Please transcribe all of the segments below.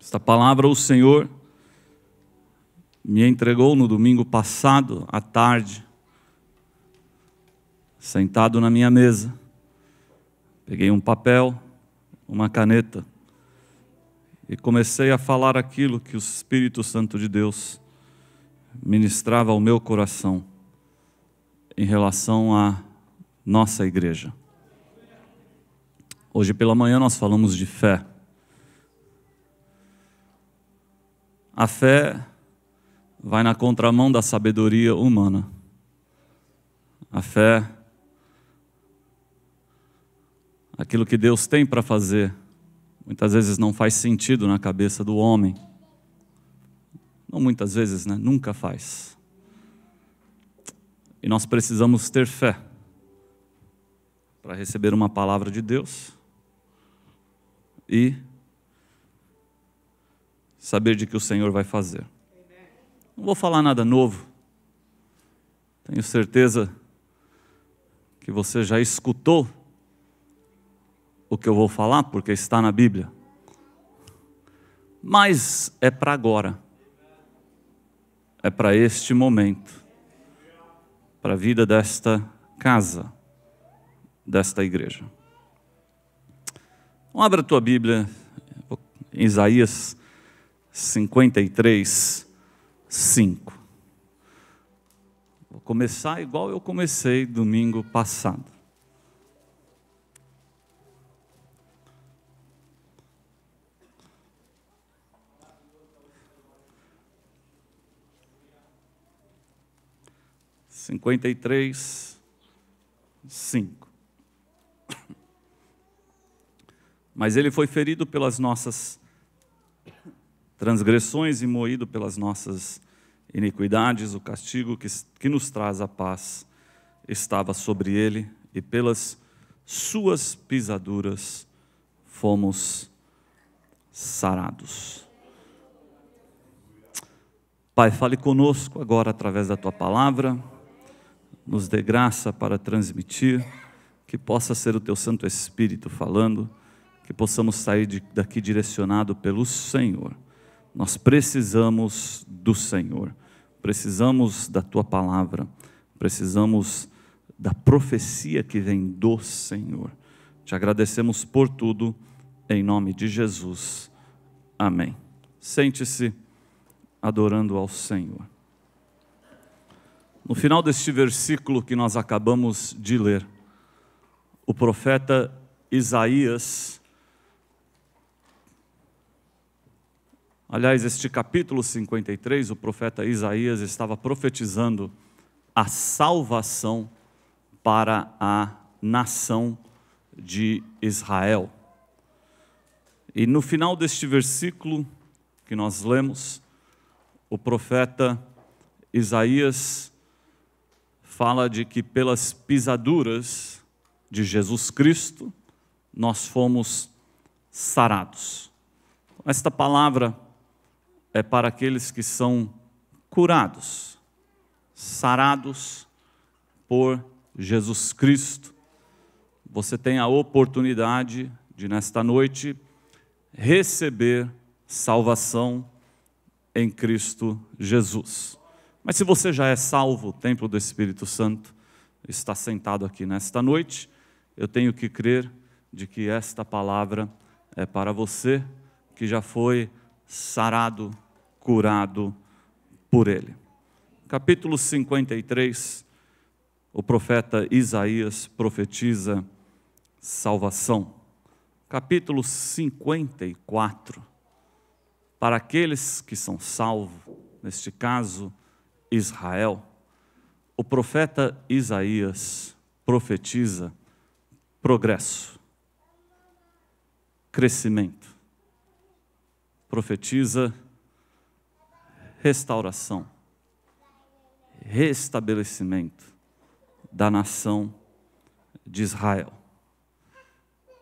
Esta palavra o Senhor me entregou no domingo passado à tarde, sentado na minha mesa. Peguei um papel, uma caneta e comecei a falar aquilo que o Espírito Santo de Deus ministrava ao meu coração em relação à nossa igreja. Hoje pela manhã nós falamos de fé. A fé vai na contramão da sabedoria humana. A fé, aquilo que Deus tem para fazer, muitas vezes não faz sentido na cabeça do homem. Não muitas vezes, né? Nunca faz. E nós precisamos ter fé para receber uma palavra de Deus e saber de que o Senhor vai fazer. Não vou falar nada novo. Tenho certeza que você já escutou o que eu vou falar, porque está na Bíblia. Mas é para agora. É para este momento. Para a vida desta casa, desta igreja. Então, abra a tua Bíblia, em Isaías 53, 5. Vou começar igual eu comecei domingo passado. Cinquenta e três, cinco. Mas ele foi ferido pelas nossas transgressões e moído pelas nossas iniquidades, o castigo que, que nos traz a paz estava sobre ele, e pelas suas pisaduras fomos sarados. Pai, fale conosco agora através da tua palavra, nos dê graça para transmitir, que possa ser o teu Santo Espírito falando, que possamos sair daqui direcionado pelo Senhor nós precisamos do Senhor, precisamos da tua palavra, precisamos da profecia que vem do Senhor. Te agradecemos por tudo, em nome de Jesus. Amém. Sente-se adorando ao Senhor. No final deste versículo que nós acabamos de ler, o profeta Isaías Aliás, este capítulo 53, o profeta Isaías estava profetizando a salvação para a nação de Israel. E no final deste versículo que nós lemos, o profeta Isaías fala de que pelas pisaduras de Jesus Cristo nós fomos sarados. Esta palavra é para aqueles que são curados, sarados por Jesus Cristo. Você tem a oportunidade de, nesta noite, receber salvação em Cristo Jesus. Mas se você já é salvo, o templo do Espírito Santo está sentado aqui nesta noite, eu tenho que crer de que esta palavra é para você que já foi sarado, curado por ele. Capítulo 53, o profeta Isaías profetiza salvação. Capítulo 54, para aqueles que são salvos, neste caso Israel, o profeta Isaías profetiza progresso, crescimento profetiza restauração, restabelecimento da nação de Israel.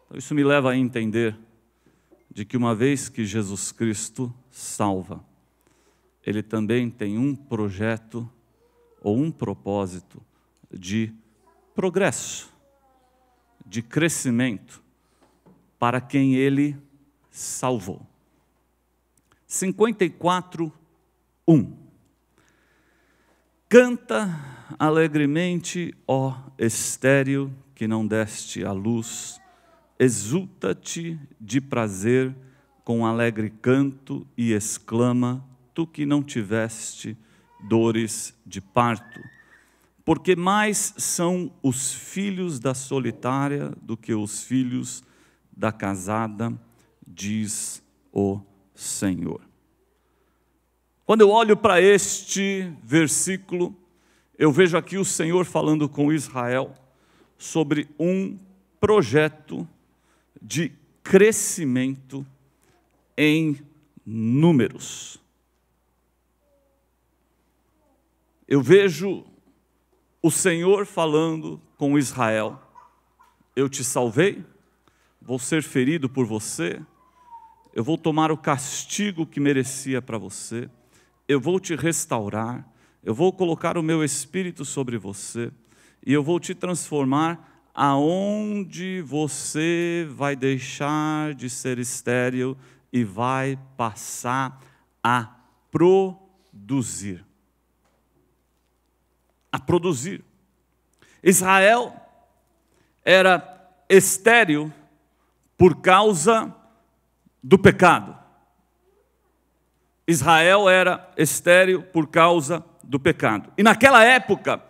Então, isso me leva a entender de que uma vez que Jesus Cristo salva, ele também tem um projeto ou um propósito de progresso, de crescimento para quem ele salvou. 54, 1. Canta alegremente, ó estéreo, que não deste à luz, exulta-te de prazer com alegre canto e exclama, tu que não tiveste dores de parto. Porque mais são os filhos da solitária do que os filhos da casada, diz o Senhor. Quando eu olho para este versículo, eu vejo aqui o Senhor falando com Israel sobre um projeto de crescimento em números. Eu vejo o Senhor falando com Israel: Eu te salvei, vou ser ferido por você, eu vou tomar o castigo que merecia para você, eu vou te restaurar, eu vou colocar o meu espírito sobre você e eu vou te transformar aonde você vai deixar de ser estéril e vai passar a produzir. A produzir. Israel era estéril por causa do pecado. Israel era estéril por causa do pecado. E naquela época,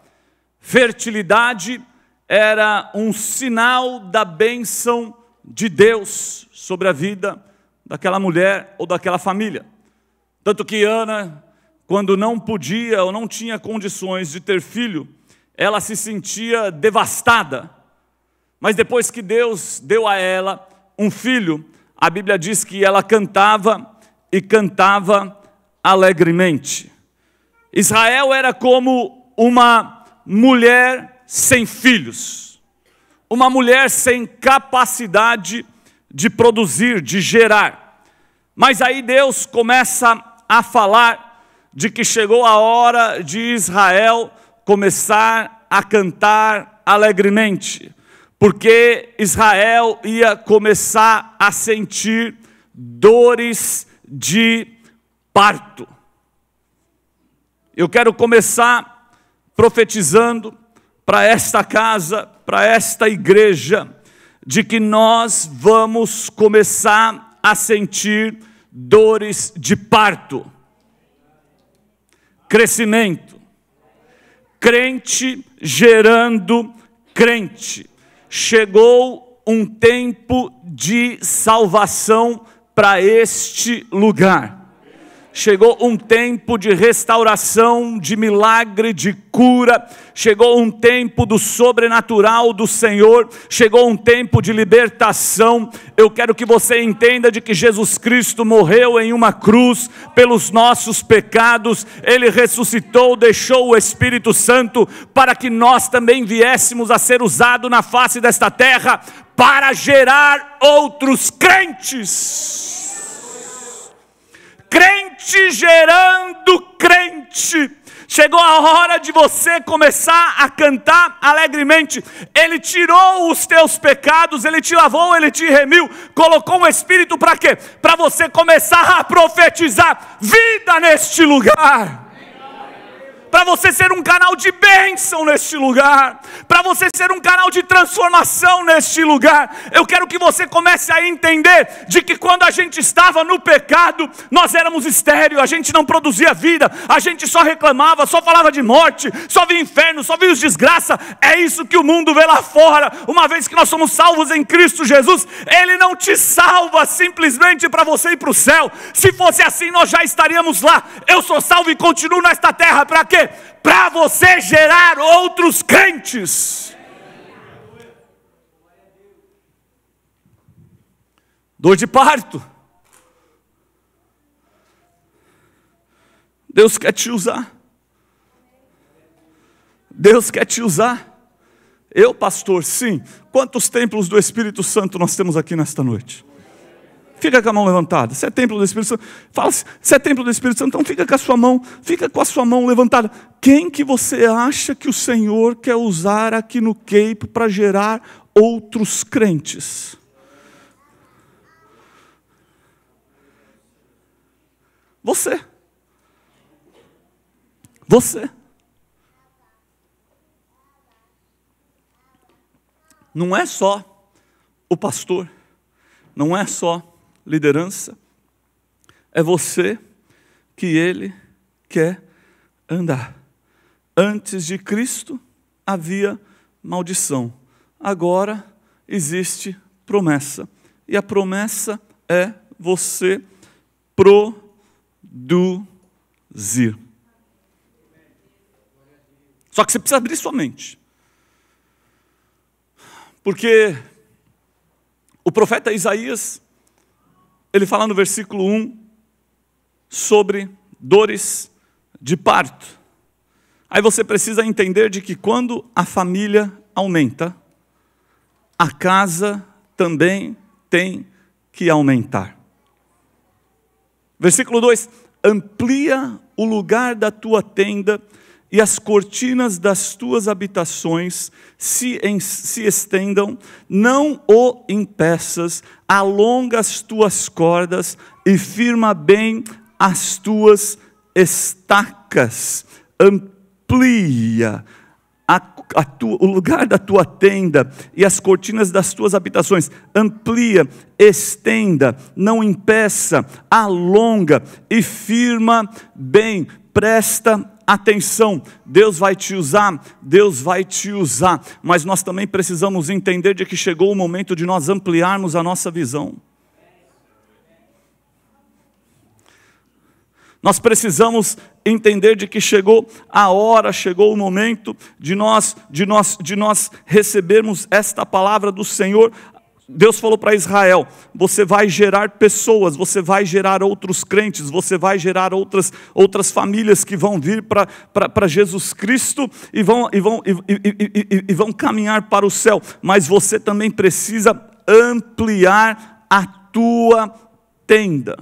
fertilidade era um sinal da bênção de Deus sobre a vida daquela mulher ou daquela família. Tanto que Ana, quando não podia ou não tinha condições de ter filho, ela se sentia devastada. Mas depois que Deus deu a ela um filho, a Bíblia diz que ela cantava e cantava alegremente. Israel era como uma mulher sem filhos, uma mulher sem capacidade de produzir, de gerar. Mas aí Deus começa a falar de que chegou a hora de Israel começar a cantar alegremente porque Israel ia começar a sentir dores de parto. Eu quero começar profetizando para esta casa, para esta igreja, de que nós vamos começar a sentir dores de parto, crescimento, crente gerando crente chegou um tempo de salvação para este lugar chegou um tempo de restauração, de milagre, de cura, chegou um tempo do sobrenatural do Senhor, chegou um tempo de libertação. Eu quero que você entenda de que Jesus Cristo morreu em uma cruz pelos nossos pecados, ele ressuscitou, deixou o Espírito Santo para que nós também viéssemos a ser usado na face desta terra para gerar outros crentes crente gerando crente. Chegou a hora de você começar a cantar alegremente. Ele tirou os teus pecados, ele te lavou, ele te remiu, colocou um espírito para quê? Para você começar a profetizar vida neste lugar para você ser um canal de bênção neste lugar, para você ser um canal de transformação neste lugar. Eu quero que você comece a entender de que quando a gente estava no pecado, nós éramos estéreo, a gente não produzia vida, a gente só reclamava, só falava de morte, só via inferno, só via os desgraça. É isso que o mundo vê lá fora. Uma vez que nós somos salvos em Cristo Jesus, ele não te salva simplesmente para você ir para o céu. Se fosse assim, nós já estaríamos lá. Eu sou salvo e continuo nesta terra para quê? quê? Para você gerar outros crentes. Dor de parto. Deus quer te usar. Deus quer te usar. Eu, pastor, sim. Quantos templos do Espírito Santo nós temos aqui nesta noite? Fica com a mão levantada. Se é templo do Espírito Santo, fala, assim, se é templo do Espírito Santo, então fica com a sua mão, fica com a sua mão levantada. Quem que você acha que o Senhor quer usar aqui no Cape para gerar outros crentes? Você. Você. Não é só o pastor, não é só liderança, é você que ele quer andar. Antes de Cristo havia maldição, agora existe promessa. E a promessa é você produzir. Só que você precisa abrir sua mente. Porque o profeta Isaías ele fala no versículo 1 sobre dores de parto. Aí você precisa entender de que quando a família aumenta, a casa também tem que aumentar. Versículo 2: amplia o lugar da tua tenda e as cortinas das tuas habitações se, em, se estendam, não o impeças, alonga as tuas cordas e firma bem as tuas estacas, amplia a, a o lugar da tua tenda e as cortinas das tuas habitações, amplia, estenda, não impeça, alonga e firma bem, presta atenção, Deus vai te usar, Deus vai te usar, mas nós também precisamos entender de que chegou o momento de nós ampliarmos a nossa visão. Nós precisamos entender de que chegou a hora, chegou o momento de nós, de nós, de nós recebermos esta palavra do Senhor Deus falou para Israel: você vai gerar pessoas, você vai gerar outros crentes, você vai gerar outras, outras famílias que vão vir para Jesus Cristo e vão, e, vão, e, e, e vão caminhar para o céu, mas você também precisa ampliar a tua tenda.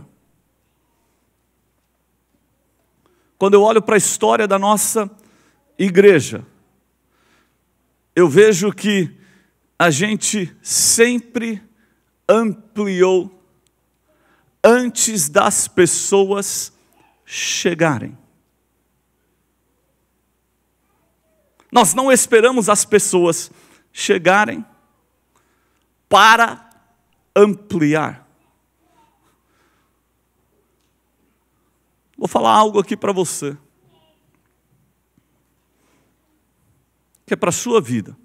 Quando eu olho para a história da nossa igreja, eu vejo que a gente sempre ampliou antes das pessoas chegarem. Nós não esperamos as pessoas chegarem para ampliar. Vou falar algo aqui para você, que é para a sua vida.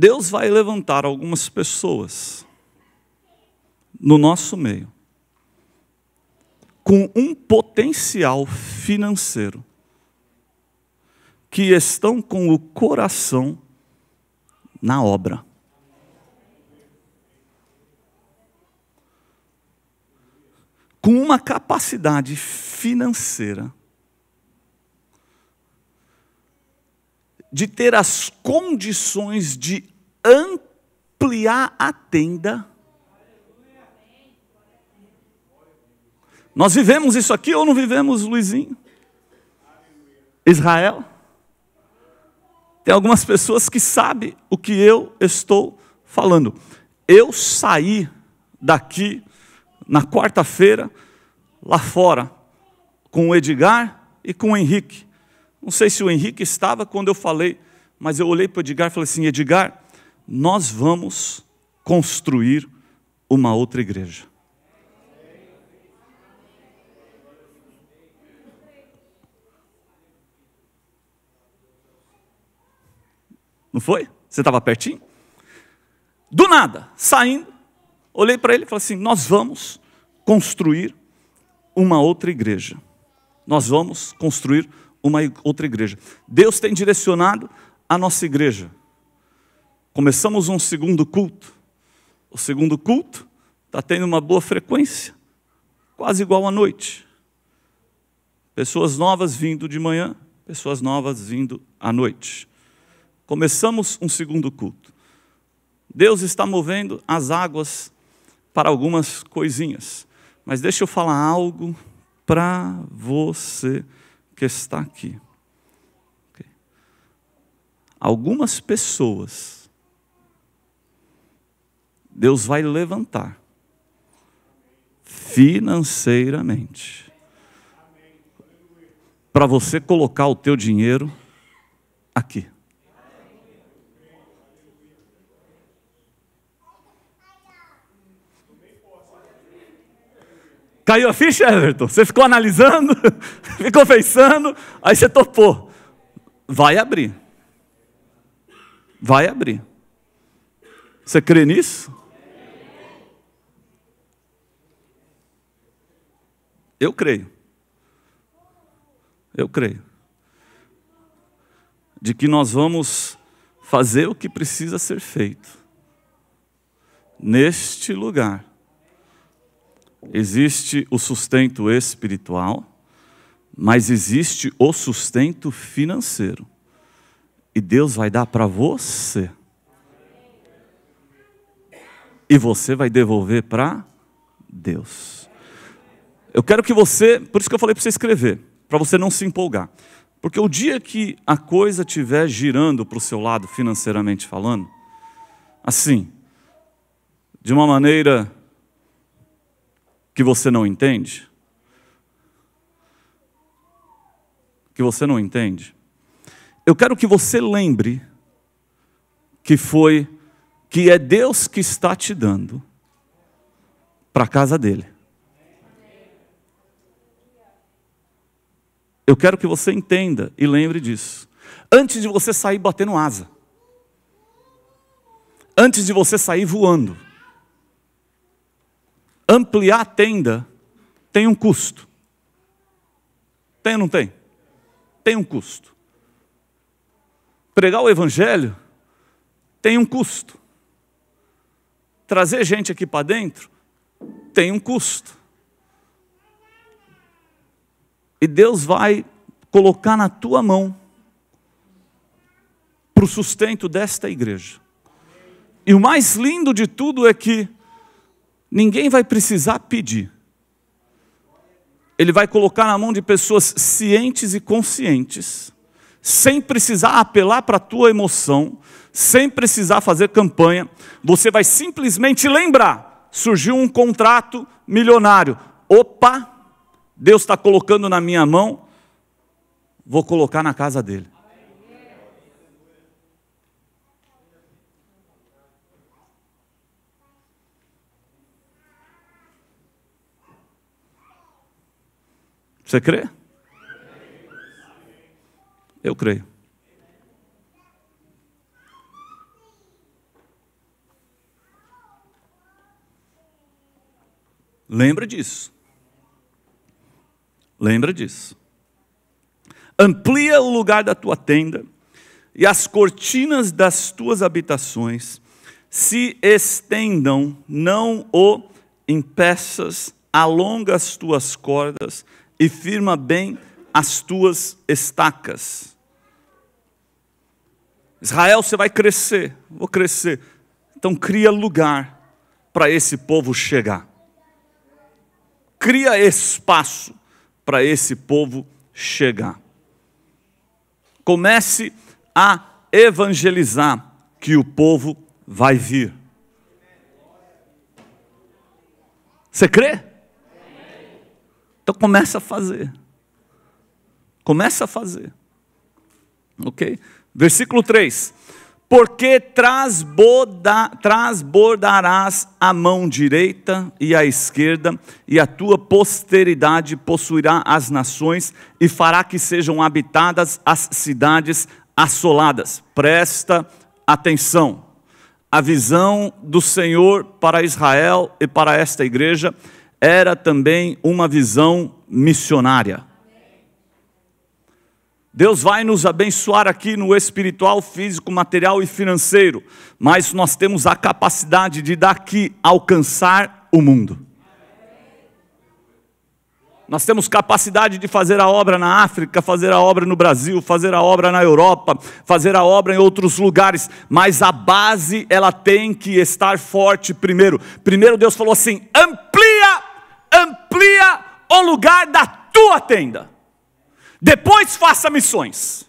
Deus vai levantar algumas pessoas no nosso meio com um potencial financeiro que estão com o coração na obra. Com uma capacidade financeira de ter as condições de ampliar a tenda. Nós vivemos isso aqui ou não vivemos, Luizinho? Israel? Tem algumas pessoas que sabem o que eu estou falando. Eu saí daqui na quarta-feira, lá fora, com o Edgar e com o Henrique. Não sei se o Henrique estava quando eu falei, mas eu olhei para o Edgar e falei assim: Edgar, nós vamos construir uma outra igreja. Não foi? Você estava pertinho? Do nada, saindo, olhei para ele e falei assim: Nós vamos construir uma outra igreja. Nós vamos construir uma outra igreja. Deus tem direcionado a nossa igreja. Começamos um segundo culto. O segundo culto está tendo uma boa frequência, quase igual à noite. Pessoas novas vindo de manhã, pessoas novas vindo à noite. Começamos um segundo culto. Deus está movendo as águas para algumas coisinhas. Mas deixa eu falar algo para você que está aqui. Okay. Algumas pessoas Deus vai levantar financeiramente para você colocar o teu dinheiro aqui. Caiu a ficha, Everton? Você ficou analisando, ficou pensando, aí você topou. Vai abrir. Vai abrir. Você crê nisso? Eu creio. Eu creio. De que nós vamos fazer o que precisa ser feito neste lugar existe o sustento espiritual, mas existe o sustento financeiro. E Deus vai dar para você. E você vai devolver para Deus. Eu quero que você, por isso que eu falei para você escrever, para você não se empolgar. Porque o dia que a coisa estiver girando para o seu lado, financeiramente falando, assim, de uma maneira que você não entende? Que você não entende? Eu quero que você lembre que foi que é Deus que está te dando para a casa dele. Eu quero que você entenda e lembre disso. Antes de você sair batendo asa. Antes de você sair voando ampliar a tenda tem um custo. Tem ou não tem? Tem um custo. Pregar o Evangelho tem um custo. Trazer gente aqui para dentro tem um custo. E Deus vai colocar na tua mão para o sustento desta igreja. E o mais lindo de tudo é que ninguém vai precisar pedir. Ele vai colocar na mão de pessoas cientes e conscientes, sem precisar apelar para a tua emoção, sem precisar fazer campanha. Você vai simplesmente lembrar: surgiu um contrato milionário. Opa, Deus está colocando na minha mão, vou colocar na casa dele. Você crê? Eu creio. Lembra disso. Lembra disso. Amplia o lugar da tua tenda e as cortinas das tuas habitações se estendam, não o impeças, alonga as tuas cordas e firma bem as tuas estacas. Israel, você vai crescer, vou crescer. Então cria lugar para esse povo chegar. Cria espaço para esse povo chegar. Comece a evangelizar que o povo vai vir. Você crê? Então começa a fazer. Começa a fazer. Ok? Versículo 3. Porque transborda, transbordarás a mão direita e a esquerda, e a tua posteridade possuirá as nações, e fará que sejam habitadas as cidades assoladas. Presta atenção. A visão do Senhor para Israel e para esta igreja era também uma visão missionária. Deus vai nos abençoar aqui no espiritual, físico, material e financeiro, mas nós temos a capacidade de daqui alcançar o mundo. Nós temos capacidade de fazer a obra na África, fazer a obra no Brasil, fazer a obra na Europa, fazer a obra em outros lugares, mas a base ela tem que estar forte primeiro. Primeiro Deus falou assim: amplie amplia o lugar da tua tenda. Depois faça missões.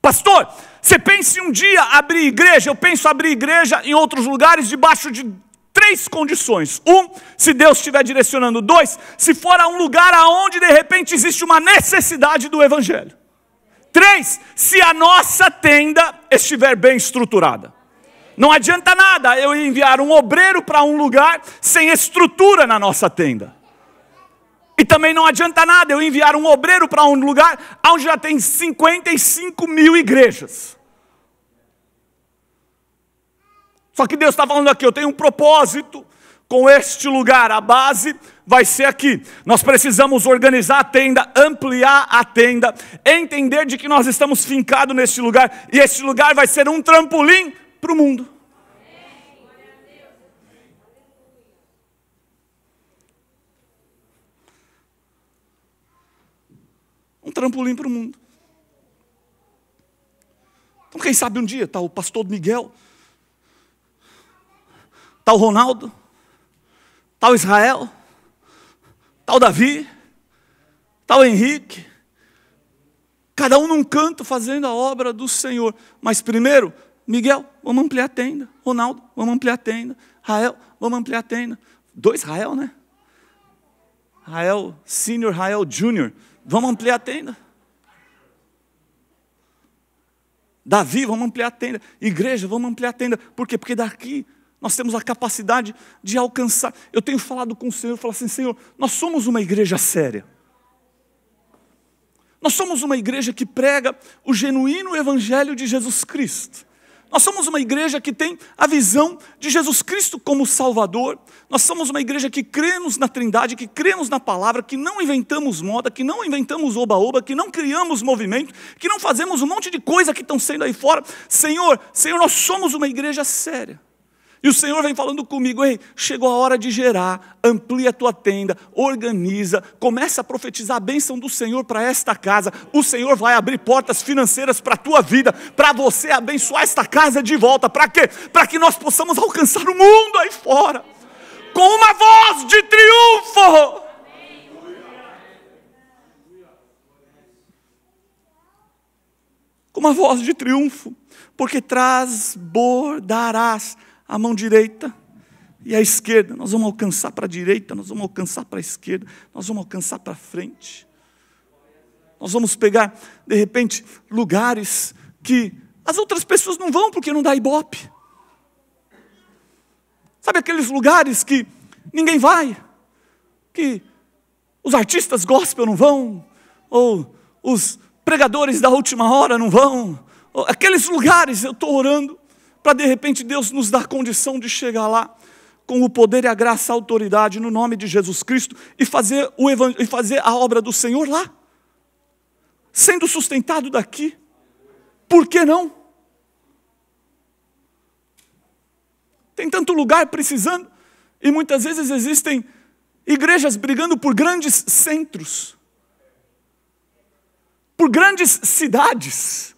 Pastor, você pensa em um dia abrir igreja? Eu penso abrir igreja em outros lugares debaixo de três condições. Um, se Deus estiver direcionando. Dois, se for a um lugar aonde de repente existe uma necessidade do evangelho. Três, se a nossa tenda estiver bem estruturada. Não adianta nada eu enviar um obreiro para um lugar sem estrutura na nossa tenda. E também não adianta nada eu enviar um obreiro para um lugar onde já tem 55 mil igrejas. Só que Deus está falando aqui, eu tenho um propósito com este lugar, a base vai ser aqui. Nós precisamos organizar a tenda, ampliar a tenda, entender de que nós estamos fincados neste lugar, e este lugar vai ser um trampolim para o mundo. Um trampolim para o mundo. Então, quem sabe um dia está o pastor Miguel, está o Ronaldo, está o Israel, está o Davi, está o Henrique, cada um num canto fazendo a obra do Senhor. Mas primeiro, Miguel, vamos ampliar a tenda. Ronaldo, vamos ampliar a tenda. Rael, vamos ampliar a tenda. Dois Rael, né? Rael Senior, Rael Júnior. Vamos ampliar a tenda. Davi, vamos ampliar a tenda. Igreja, vamos ampliar a tenda. Por quê? Porque daqui nós temos a capacidade de alcançar. Eu tenho falado com o Senhor, eu falo assim, Senhor, nós somos uma igreja séria. Nós somos uma igreja que prega o genuíno evangelho de Jesus Cristo. Nós somos uma igreja que tem a visão de Jesus Cristo como Salvador. Nós somos uma igreja que cremos na Trindade, que cremos na palavra, que não inventamos moda, que não inventamos oba-oba, que não criamos movimento, que não fazemos um monte de coisa que estão sendo aí fora. Senhor, Senhor, nós somos uma igreja séria. E o Senhor vem falando comigo: ei, chegou a hora de gerar, amplia a tua tenda, organiza, começa a profetizar a bênção do Senhor para esta casa. O Senhor vai abrir portas financeiras para a tua vida, para você abençoar esta casa de volta. Para quê? Para que nós possamos alcançar o mundo aí fora, com uma voz de triunfo. Com uma voz de triunfo, porque transbordarás a mão direita e a esquerda. Nós vamos alcançar para a direita, nós vamos alcançar para a esquerda, nós vamos alcançar para frente. Nós vamos pegar, de repente, lugares que as outras pessoas não vão porque não dá ibope. Sabe aqueles lugares que ninguém vai, que os artistas gospel não vão, ou os pregadores da última hora não vão, aqueles lugares eu estou orando para de repente Deus nos dar condição de chegar lá com o poder e a graça, a autoridade no nome de Jesus Cristo e fazer, o e fazer a obra do Senhor lá, sendo sustentado daqui. Por que não? Tem tanto lugar precisando e muitas vezes existem igrejas brigando por grandes centros, por grandes cidades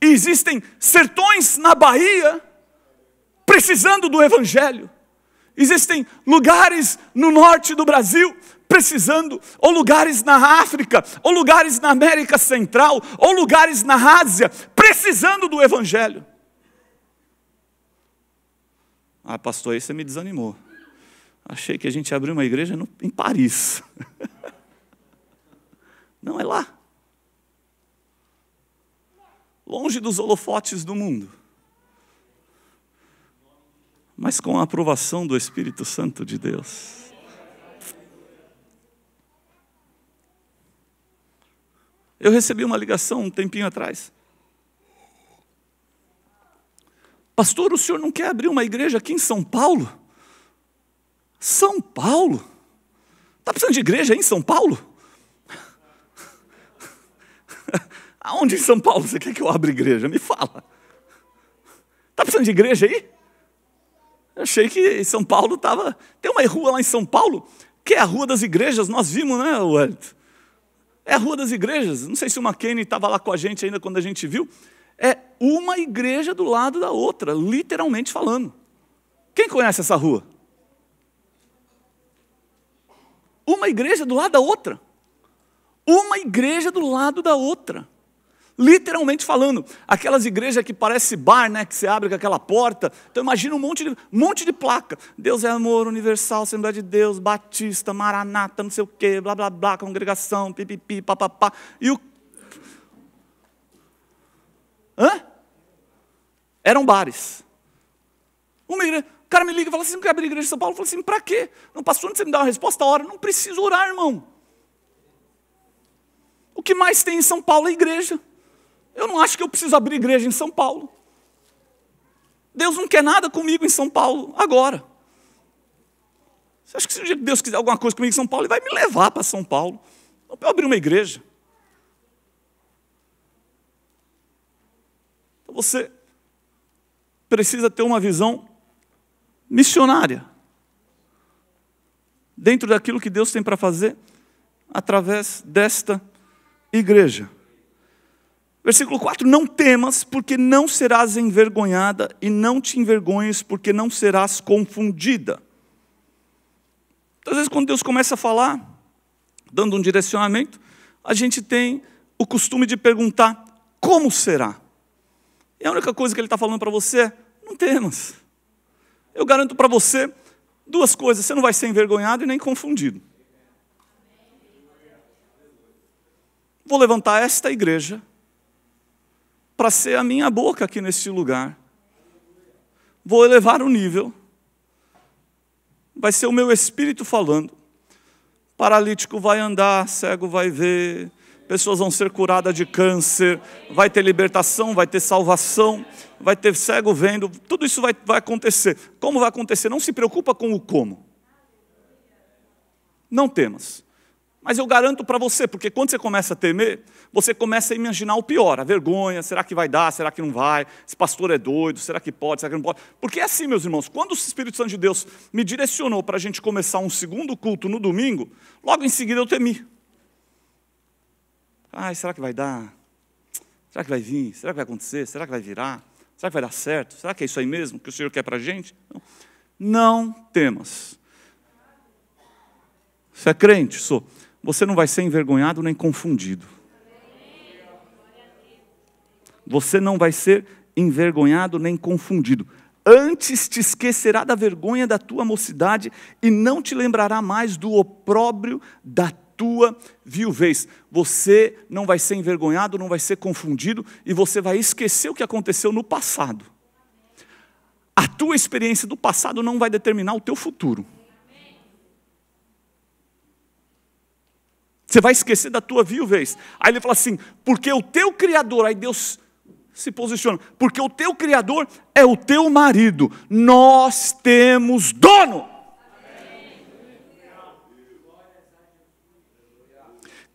e existem sertões na Bahia precisando do Evangelho, existem lugares no norte do Brasil precisando, ou lugares na África, ou lugares na América Central, ou lugares na Ásia precisando do Evangelho. Ah, pastor, aí você me desanimou. Achei que a gente abriu uma igreja no, em Paris. Não é lá longe dos holofotes do mundo, mas com a aprovação do Espírito Santo de Deus. Eu recebi uma ligação um tempinho atrás. Pastor, o senhor não quer abrir uma igreja aqui em São Paulo? São Paulo? Está precisando de igreja aí em São Paulo? Aonde em São Paulo você quer que eu abra igreja? Me fala. Está precisando de igreja aí? Eu achei que em São Paulo estava. Tem uma rua lá em São Paulo que é a Rua das Igrejas, nós vimos, né, Wellington? É a Rua das Igrejas. Não sei se o McKinney estava lá com a gente ainda quando a gente viu. É uma igreja do lado da outra, literalmente falando. Quem conhece essa rua? Uma igreja do lado da outra. Uma igreja do lado da outra. Literalmente falando, aquelas igrejas que parece bar, né, que você abre com aquela porta. Então imagina um monte de, monte de placa. Deus é amor, universal, Assembleia de Deus, Batista, Maranata, não sei o quê, blá blá blá, congregação, pipipi, papapá. E o Hã? Eram bares. Uma igreja, o cara me liga e fala assim: não quer abrir igreja em São Paulo? Eu falo assim: para quê? Não passou antes de você me dar uma resposta a hora? Não preciso orar, irmão. O que mais tem em São Paulo é igreja. Eu não acho que eu preciso abrir igreja em São Paulo. Deus não quer nada comigo em São Paulo agora. Você acha que se Deus quiser alguma coisa comigo em São Paulo, Ele vai me levar para São Paulo? Não para eu abrir uma igreja. Então você precisa ter uma visão missionária dentro daquilo que Deus tem para fazer através desta igreja. Versículo 4: Não temas, porque não serás envergonhada, e não te envergonhes, porque não serás confundida. Então, às vezes, quando Deus começa a falar, dando um direcionamento, a gente tem o costume de perguntar: como será? E a única coisa que Ele está falando para você é: não temas. Eu garanto para você duas coisas: você não vai ser envergonhado e nem confundido. Vou levantar esta igreja para ser a minha boca aqui neste lugar. Vou elevar o nível. Vai ser o meu espírito falando. Paralítico vai andar, cego vai ver, pessoas vão ser curadas de câncer, vai ter libertação, vai ter salvação, vai ter cego vendo, tudo isso vai, vai acontecer. Como vai acontecer? Não se preocupa com o como. Não temas. Mas eu garanto para você, porque quando você começa a temer, você começa a imaginar o pior, a vergonha, será que vai dar, será que não vai, esse pastor é doido, será que pode, será que não pode. Porque é assim, meus irmãos, quando o Espírito Santo de Deus me direcionou para a gente começar um segundo culto no domingo, logo em seguida eu temi. Ai, será que vai dar? Será que vai vir? Será que vai acontecer? Será que vai virar? Será que vai dar certo? Será que é isso aí mesmo que o Senhor quer para a gente? Não. não temas. Você é crente? Sou. Você não vai ser envergonhado nem confundido. Você não vai ser envergonhado nem confundido. Antes te esquecerá da vergonha da tua mocidade e não te lembrará mais do opróbrio da tua viuvez. Você não vai ser envergonhado, não vai ser confundido e você vai esquecer o que aconteceu no passado. A tua experiência do passado não vai determinar o teu futuro. Você vai esquecer da tua viuvez. Aí ele fala assim: porque o teu Criador, aí Deus se posiciona, porque o teu Criador é o teu marido, nós temos dono.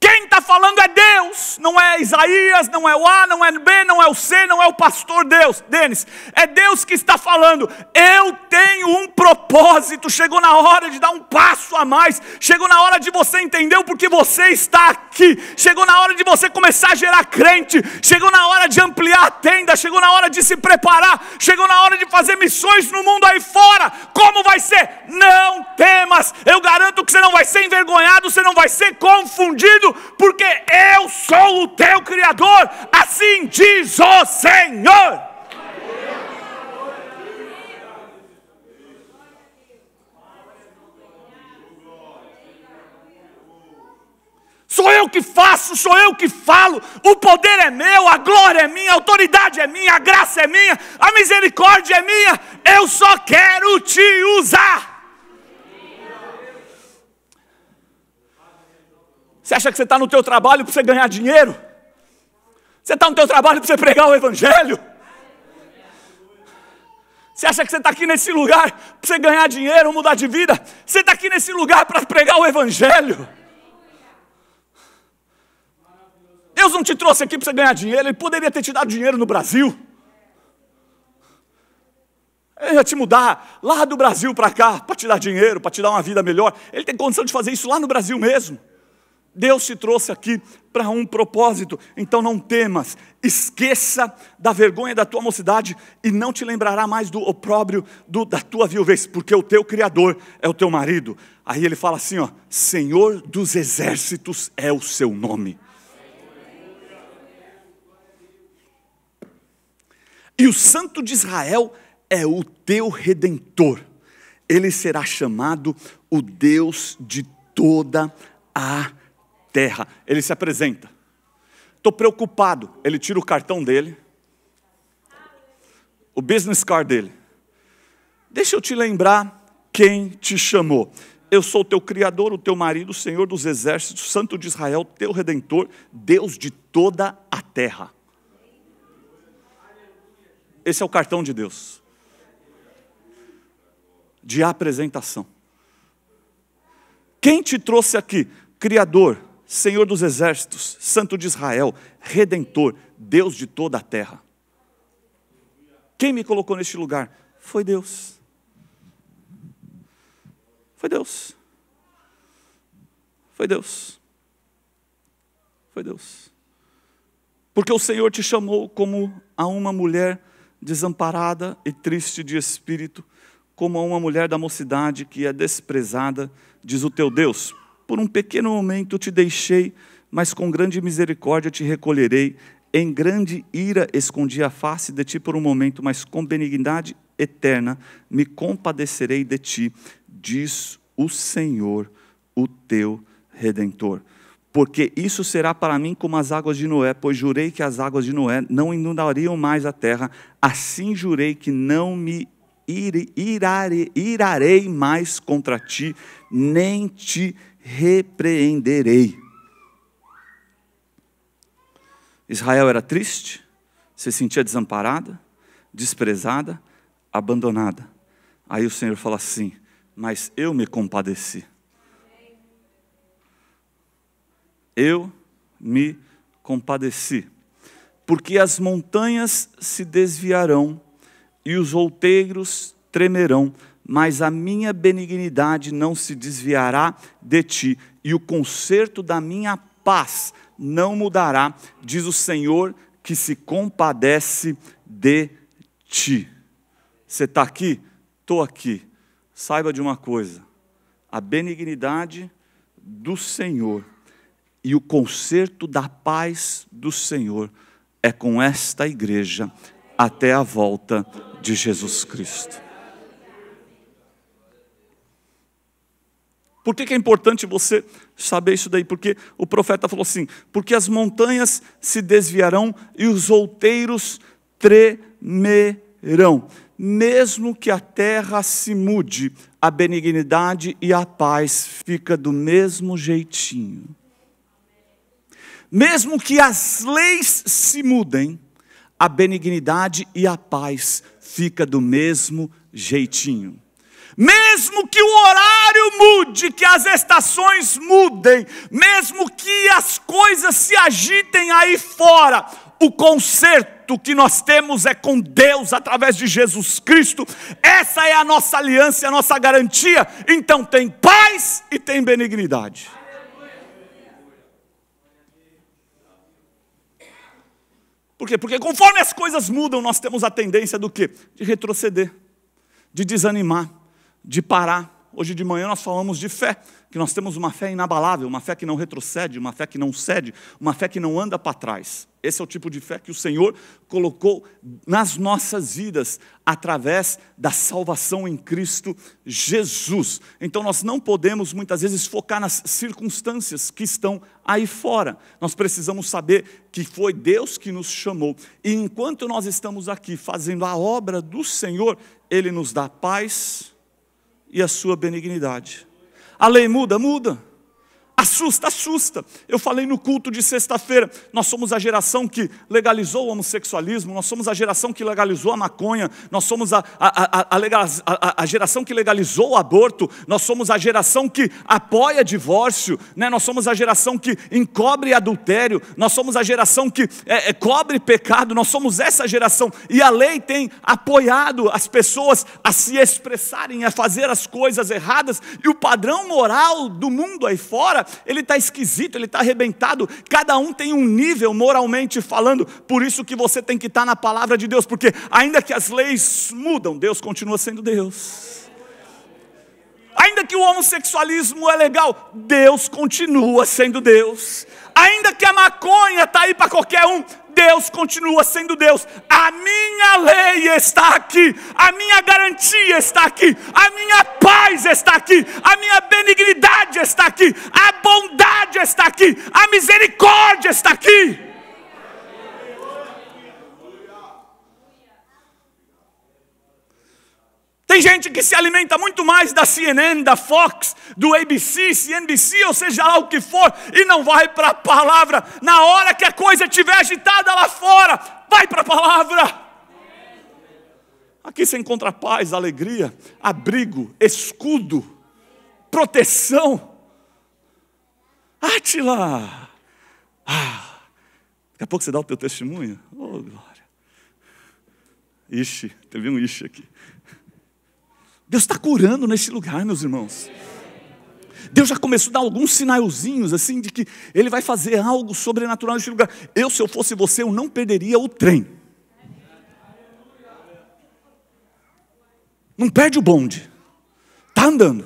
Quem está falando é Deus, não é Isaías, não é o A, não é o B, não é o C, não é o pastor Deus, Denis. É Deus que está falando. Eu tenho um propósito. Chegou na hora de dar um passo a mais. Chegou na hora de você entender o porquê você está aqui. Chegou na hora de você começar a gerar crente. Chegou na hora de ampliar a tenda. Chegou na hora de se preparar. Chegou na hora de fazer missões no mundo aí fora. Como vai ser? Não temas. Eu garanto que você não vai ser envergonhado, você não vai ser confundido porque eu sou o teu Criador, assim diz o Senhor. Sou eu que faço, sou eu que falo. O poder é meu, a glória é minha, a autoridade é minha, a graça é minha, a misericórdia é minha. Eu só quero te usar. Você acha que você está no teu trabalho para você ganhar dinheiro? Você está no teu trabalho para você pregar o evangelho? Você acha que você está aqui nesse lugar para você ganhar dinheiro, mudar de vida? Você está aqui nesse lugar para pregar o evangelho? Deus não te trouxe aqui para você ganhar dinheiro, Ele poderia ter te dado dinheiro no Brasil. Ele ia te mudar lá do Brasil para cá, para te dar dinheiro, para te dar uma vida melhor. Ele tem condição de fazer isso lá no Brasil mesmo. Deus te trouxe aqui para um propósito, então não temas, esqueça da vergonha da tua mocidade e não te lembrará mais do opróbrio do, da tua viuvez, porque o teu Criador é o teu marido. Aí ele fala assim: ó, Senhor dos exércitos é o seu nome. E o Santo de Israel é o teu redentor, ele será chamado o Deus de toda a terra. Ele se apresenta. Estou preocupado. Ele tira o cartão dele, o business card dele. Deixa eu te lembrar quem te chamou. Eu sou o teu Criador, o teu marido, o Senhor dos Exércitos, Santo de Israel, teu Redentor, Deus de toda a terra. Esse é o cartão de Deus de apresentação. Quem te trouxe aqui? Criador, Senhor dos exércitos, Santo de Israel, Redentor, Deus de toda a terra. Quem me colocou neste lugar? Foi Deus. Foi Deus. Foi Deus. Foi Deus. Porque o Senhor te chamou como a uma mulher desamparada e triste de espírito, como a uma mulher da mocidade que é desprezada, diz o teu Deus. Por um pequeno momento te deixei, mas com grande misericórdia te recolherei. Em grande ira escondi a face de ti por um momento, mas com benignidade eterna me compadecerei de ti, diz o Senhor, o teu redentor. Porque isso será para mim como as águas de Noé, pois jurei que as águas de Noé não inundariam mais a terra, assim jurei que não me ir, irare, irarei mais contra ti, nem te repreenderei. Israel era triste, se sentia desamparada, desprezada, abandonada. Aí o Senhor fala assim: Mas eu me compadeci. Eu me compadeci, porque as montanhas se desviarão e os outeiros tremerão mas a minha benignidade não se desviará de ti, e o conserto da minha paz não mudará, diz o Senhor que se compadece de ti. Você está aqui? Estou aqui. Saiba de uma coisa: a benignidade do Senhor e o conserto da paz do Senhor é com esta igreja até a volta de Jesus Cristo. Por que, é importante você saber isso daí? Porque o profeta falou assim: porque as montanhas se desviarão e os outeiros tremerão. Mesmo que a terra se mude, a benignidade e a paz fica do mesmo jeitinho. Mesmo que as leis se mudem, a benignidade e a paz fica do mesmo jeitinho. Mesmo que o horário mude, que as estações mudem, mesmo que as coisas se agitem aí fora, o conserto que nós temos é com Deus através de Jesus Cristo. Essa é a nossa aliança, a nossa garantia. Então tem paz e tem benignidade. Por quê? Porque conforme as coisas mudam, nós temos a tendência do quê? De retroceder, de desanimar de parar. Hoje de manhã nós falamos de fé, que nós temos uma fé inabalável, uma fé que não retrocede, uma fé que não cede, uma fé que não anda para trás. Esse é o tipo de fé que o Senhor colocou nas nossas vidas através da salvação em Cristo Jesus. Então nós não podemos muitas vezes focar nas circunstâncias que estão aí fora. Nós precisamos saber que foi Deus que nos chamou. E enquanto nós estamos aqui fazendo a obra do Senhor, ele nos dá paz, e a sua benignidade. A lei muda? Muda. Assusta, assusta. Eu falei no culto de sexta-feira, nós somos a geração que legalizou o homossexualismo, nós somos a geração que legalizou a maconha, nós somos a, a, a, a geração que legalizou o aborto, nós somos a geração que apoia divórcio, né? nós somos a geração que encobre adultério, nós somos a geração que é, é, cobre pecado, nós somos essa geração. E a lei tem apoiado as pessoas a se expressarem, a fazer as coisas erradas, e o padrão moral do mundo aí fora ele está esquisito, ele está arrebentado. Cada um tem um nível moralmente falando, por isso que você tem que estar tá na palavra de Deus, porque ainda que as leis mudam, Deus continua sendo Deus. Ainda que o homossexualismo é legal, Deus continua sendo Deus. Ainda que a maconha está aí para qualquer um, Deus continua sendo Deus. A minha lei está aqui, a minha garantia está aqui, a minha paz está aqui, a minha benignidade está aqui, a bondade está aqui, a misericórdia está aqui. Tem gente que se alimenta muito mais da CNN, da Fox, do ABC, CNBC, ou seja lá o que for, e não vai para a palavra. Na hora que a coisa estiver agitada lá fora, vai para a palavra. Aqui você encontra paz, alegria, abrigo, escudo, proteção. Atila, Ah, daqui a pouco você dá o teu testemunho. Oh, glória. Ixi, teve um ixi aqui. Deus está curando neste lugar, meus irmãos. Deus já começou a dar alguns sinalzinhos, assim, de que Ele vai fazer algo sobrenatural neste lugar. Eu, se eu fosse você, eu não perderia o trem. Não perde o bonde. Está andando.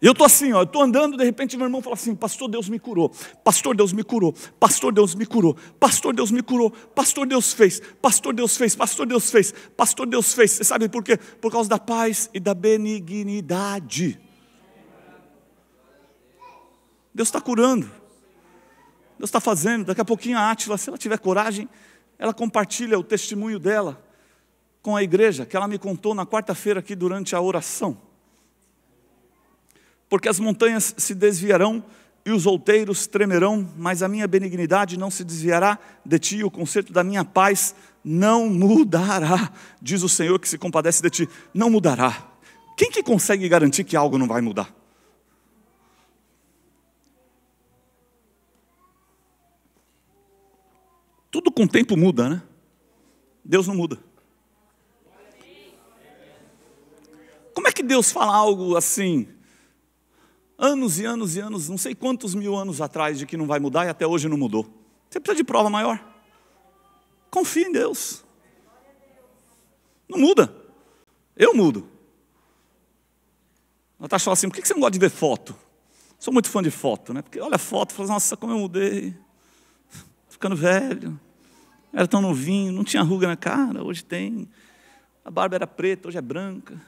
Eu estou assim, ó, eu estou andando, de repente meu irmão fala assim: Pastor Deus me curou, Pastor Deus me curou, Pastor Deus me curou, Pastor Deus me curou, Pastor Deus fez, Pastor Deus fez, Pastor Deus fez, Pastor Deus fez. Você sabe por quê? Por causa da paz e da benignidade. Deus está curando, Deus está fazendo. Daqui a pouquinho a Átila, se ela tiver coragem, ela compartilha o testemunho dela com a igreja, que ela me contou na quarta-feira aqui durante a oração porque as montanhas se desviarão e os outeiros tremerão, mas a minha benignidade não se desviará de ti, o conserto da minha paz não mudará, diz o Senhor que se compadece de ti, não mudará. Quem que consegue garantir que algo não vai mudar? Tudo com o tempo muda, né? Deus não muda. Como é que Deus fala algo assim? anos e anos e anos, não sei quantos mil anos atrás, de que não vai mudar e até hoje não mudou. Você precisa de prova maior. Confie em Deus. Não muda. Eu mudo. Natasha fala assim: por que você não gosta de ver foto? Sou muito fã de foto, né? Porque olha a foto e fala: nossa, como eu mudei. Ficando velho. Era tão novinho, não tinha ruga na cara, hoje tem. A barba era preta, hoje é branca.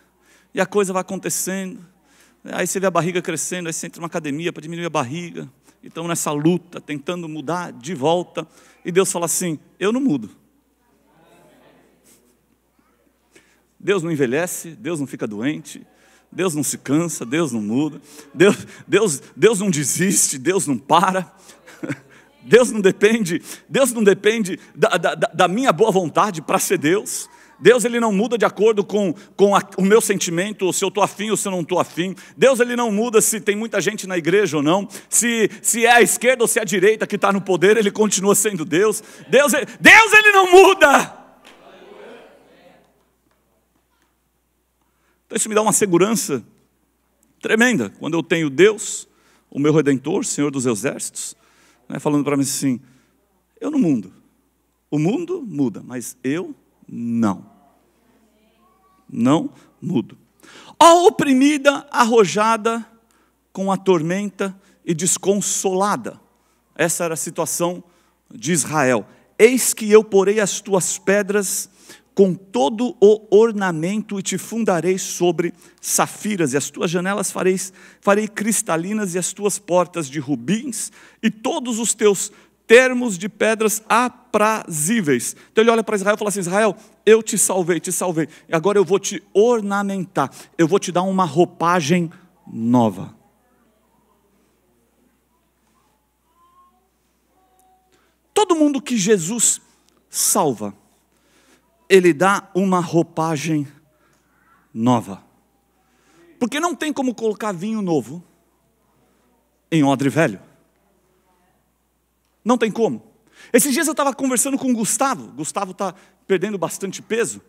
E a coisa vai acontecendo. Aí você vê a barriga crescendo, aí você entra numa academia para diminuir a barriga. Então nessa luta, tentando mudar de volta, e Deus fala assim: "Eu não mudo". Deus não envelhece, Deus não fica doente, Deus não se cansa, Deus não muda, Deus, Deus, Deus não desiste, Deus não para. Deus não depende, Deus não depende da, da, da minha boa vontade para ser Deus. Deus ele não muda de acordo com, com a, o meu sentimento, se eu estou afim ou se eu não estou afim. Deus ele não muda se tem muita gente na igreja ou não, se, se é a esquerda ou se é a direita que está no poder, ele continua sendo Deus. Deus, Deus ele não muda. Então isso me dá uma segurança tremenda quando eu tenho Deus, o meu redentor, Senhor dos exércitos, né, falando para mim assim: eu não mudo. O mundo muda, mas eu não. Não mudo. Ó oprimida, arrojada com a tormenta e desconsolada. Essa era a situação de Israel. Eis que eu porei as tuas pedras com todo o ornamento e te fundarei sobre safiras, e as tuas janelas farei, farei cristalinas, e as tuas portas de rubins, e todos os teus termos de pedras aprazíveis. Então ele olha para Israel e fala assim: Israel, eu te salvei, te salvei. E agora eu vou te ornamentar, eu vou te dar uma roupagem nova. Todo mundo que Jesus salva, ele dá uma roupagem nova. Porque não tem como colocar vinho novo em odre velho. Não tem como. Esses dias eu estava conversando com o Gustavo, Gustavo está perdendo bastante peso,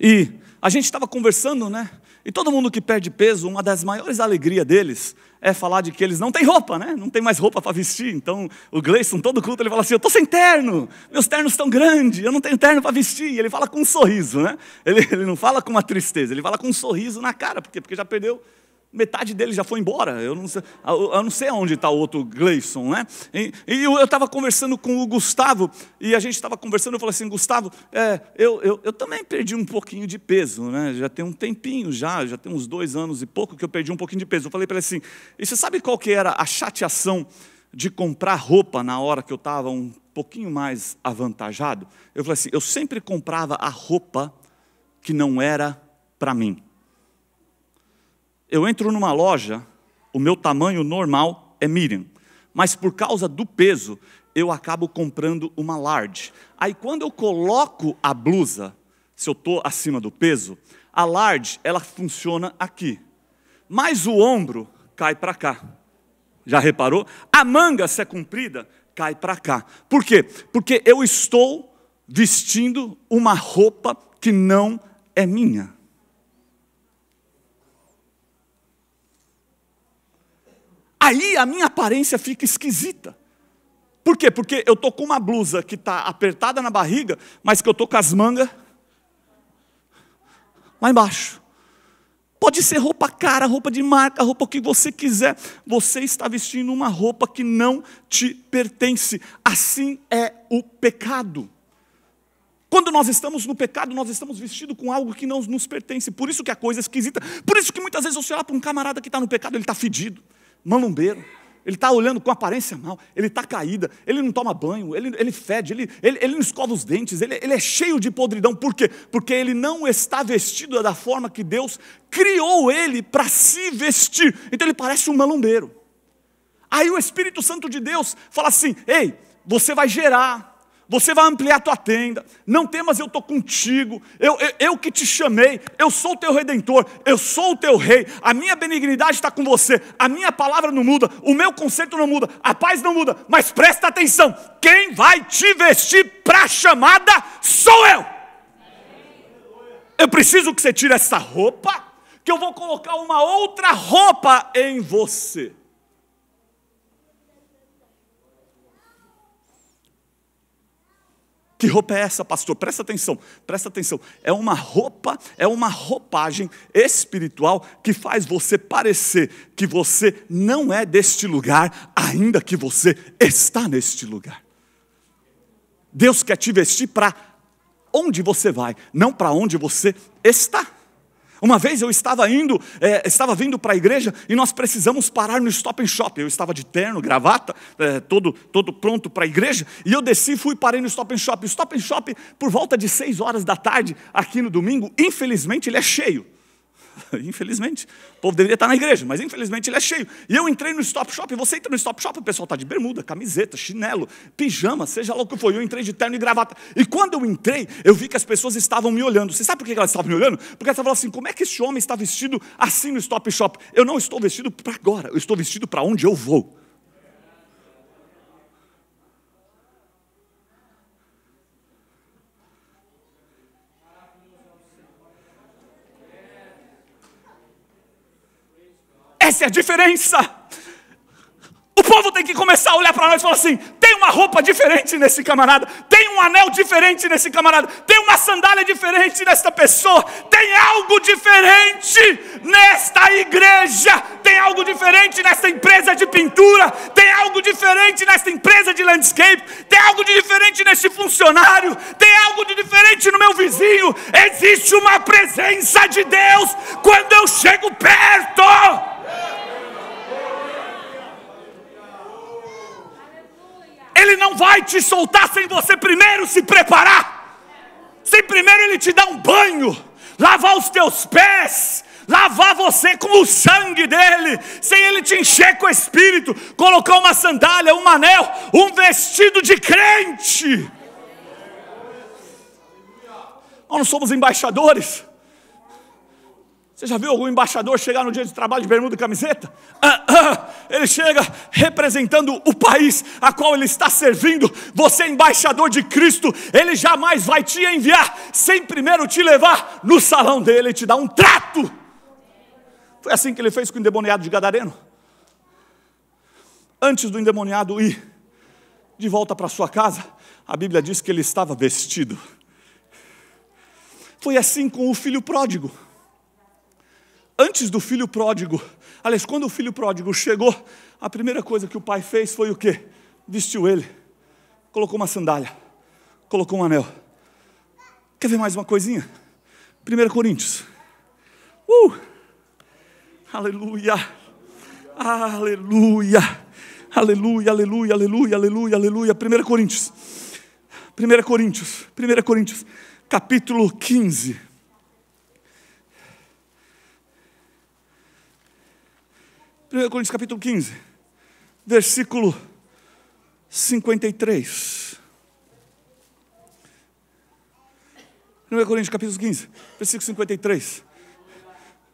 e a gente estava conversando, né? E todo mundo que perde peso, uma das maiores alegrias deles é falar de que eles não têm roupa, né? Não tem mais roupa para vestir. Então, o Gleison, todo culto, ele fala assim: Eu estou sem terno, meus ternos estão grandes, eu não tenho terno para vestir. E ele fala com um sorriso, né? Ele, ele não fala com uma tristeza, ele fala com um sorriso na cara, porque, porque já perdeu metade dele já foi embora. Eu não sei, eu não sei onde está o outro Gleison, né? E, e eu estava conversando com o Gustavo, e a gente estava conversando, eu falei assim, Gustavo, é, eu, eu, eu, também perdi um pouquinho de peso, né? Já tem um tempinho já, já tem uns dois anos e pouco que eu perdi um pouquinho de peso. Eu falei para ele assim, e você sabe qual que era a chateação de comprar roupa na hora que eu estava um pouquinho mais avantajado? Eu falei assim, eu sempre comprava a roupa que não era para mim. Eu entro numa loja, o meu tamanho normal é Miriam, mas por causa do peso, eu acabo comprando uma large. Aí quando eu coloco a blusa, se eu estou acima do peso, a large ela funciona aqui, mas o ombro cai para cá. Já reparou? A manga, se é comprida, cai para cá. Por quê? Porque eu estou vestindo uma roupa que não é minha. Aí a minha aparência fica esquisita. Por quê? Porque eu estou com uma blusa que está apertada na barriga, mas que eu estou com as mangas lá embaixo. Pode ser roupa cara, roupa de marca, roupa que você quiser. Você está vestindo uma roupa que não te pertence. Assim é o pecado. Quando nós estamos no pecado, nós estamos vestidos com algo que não nos pertence. Por isso que a coisa é esquisita. Por isso que muitas vezes você olha para um camarada que está no pecado, ele está fedido malumbeiro, ele está olhando com aparência mal, ele está caída, ele não toma banho, ele, ele fede, ele, ele, ele não escova os dentes, ele, ele é cheio de podridão. Por quê? Porque ele não está vestido da forma que Deus criou ele para se vestir. Então ele parece um malumbeiro. Aí o Espírito Santo de Deus fala assim: ei, você vai gerar, você vai ampliar a tua tenda. Não temas, eu estou contigo. Eu, eu, eu, que te chamei. Eu sou o teu redentor. Eu sou o teu rei. A minha benignidade está com você. A minha palavra não muda. O meu conceito não muda. A paz não muda. Mas presta atenção: quem vai te vestir para a chamada sou eu. Eu preciso que você tire essa roupa, que eu vou colocar uma outra roupa em você. Que roupa é essa, pastor? Presta atenção, presta atenção. É uma roupa, é uma roupagem espiritual que faz você parecer que você não é deste lugar, ainda que você está neste lugar. Deus quer te vestir para onde você vai, não para onde você está. Uma vez eu estava indo, é, estava vindo para a igreja e nós precisamos parar no stop and shop. Eu estava de terno, gravata, é, todo, todo pronto para a igreja, e eu desci e fui parei no stop and shop. O stop and shop, por volta de 6 horas da tarde, aqui no domingo, infelizmente ele é cheio. Infelizmente. O povo deveria estar na igreja, mas infelizmente ele é cheio. E eu entrei no stop shop, você entra no stop shop, o pessoal está de bermuda, camiseta, chinelo, pijama, seja lá o que for. Eu entrei de terno e gravata. E quando eu entrei, eu vi que as pessoas estavam me olhando. Você sabe por que elas estavam me olhando? Porque elas falavam assim: como é que esse homem está vestido assim no stop shop? Eu não estou vestido para agora, eu estou vestido para onde eu vou. ser é diferença. O povo tem que começar a olhar para nós e falar assim: tem uma roupa diferente nesse camarada, tem um anel diferente nesse camarada, tem uma sandália diferente nesta pessoa, tem algo diferente nesta igreja, tem algo diferente nesta empresa de pintura, tem algo diferente nesta empresa de landscape, tem algo de diferente neste funcionário, tem algo de diferente no meu vizinho. Existe uma presença de Deus quando eu chego perto. Ele não vai te soltar sem você primeiro se preparar, sem primeiro Ele te dar um banho, lavar os teus pés, lavar você com o sangue dele, sem ele te encher com o espírito, colocar uma sandália, um anel, um vestido de crente. Nós não somos embaixadores. Você já viu algum embaixador chegar no dia de trabalho de bermuda e camiseta? Ah, ah, ele chega representando o país a qual ele está servindo. Você, embaixador de Cristo, ele jamais vai te enviar sem primeiro te levar no salão dele e te dar um trato. Foi assim que ele fez com o endemoniado de Gadareno. Antes do endemoniado ir de volta para sua casa, a Bíblia diz que ele estava vestido. Foi assim com o filho pródigo antes do filho pródigo, aliás, quando o filho pródigo chegou, a primeira coisa que o pai fez foi o quê? Vestiu ele, colocou uma sandália, colocou um anel. Quer ver mais uma coisinha? 1 Coríntios. Uh! Aleluia! Aleluia! Aleluia, aleluia, aleluia, aleluia, aleluia. 1 Coríntios. 1 Coríntios. 1 Coríntios, capítulo 15. 1 Coríntios capítulo 15, versículo 53. 1 Coríntios capítulo 15, versículo 53.